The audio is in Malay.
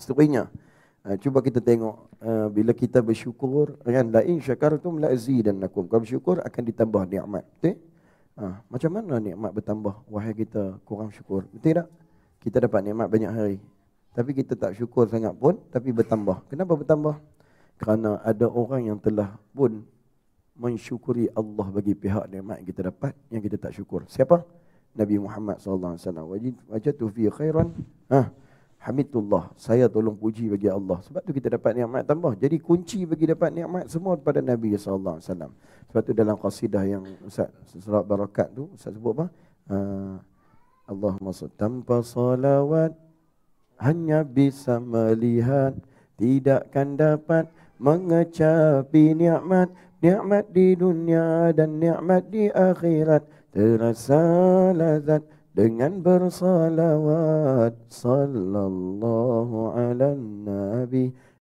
seterusnya uh, cuba kita tengok uh, bila kita bersyukur kan la in syakartum la dan nakum kalau bersyukur akan ditambah nikmat betul okay? Ha, macam mana nikmat bertambah wahai kita kurang syukur betul tak kita dapat nikmat banyak hari tapi kita tak syukur sangat pun tapi bertambah kenapa bertambah kerana ada orang yang telah pun mensyukuri Allah bagi pihak nikmat yang kita dapat yang kita tak syukur siapa Nabi Muhammad sallallahu alaihi wasallam wajid fi khairan ha Hamidullah. Saya tolong puji bagi Allah. Sebab tu kita dapat nikmat tambah. Jadi kunci bagi dapat nikmat semua kepada Nabi sallallahu alaihi wasallam. Sebab tu dalam qasidah yang Ustaz Surat Barakat tu Ustaz sebut apa? Uh, Allahumma sallam. tanpa salawat hanya bisa melihat tidakkan dapat mengecapi nikmat nikmat di dunia dan nikmat di akhirat terasa lazat dengan bersalawat sallallahu alaihi